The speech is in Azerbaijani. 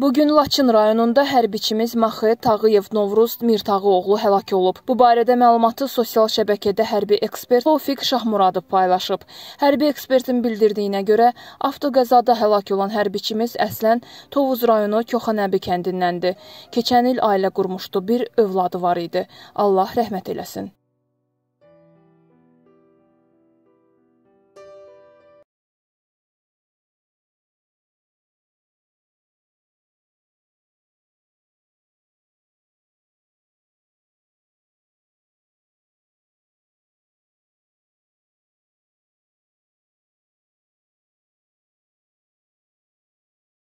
Bugün Laçın rayonunda hərbiçimiz Maxı Tağıyev Novruz Mirtağıoğlu həlak olub. Bu barədə məlumatı sosial şəbəkədə hərbi ekspert Tofiq Şahmuradov paylaşıb. Hərbi ekspertin bildirdiyinə görə, avtoqəzada həlak olan hərbiçimiz əslən Tovuz rayonu Köxanəbi kəndindəndir. Keçən il ailə qurmuşdu, bir övladı var idi. Allah rəhmət eləsin.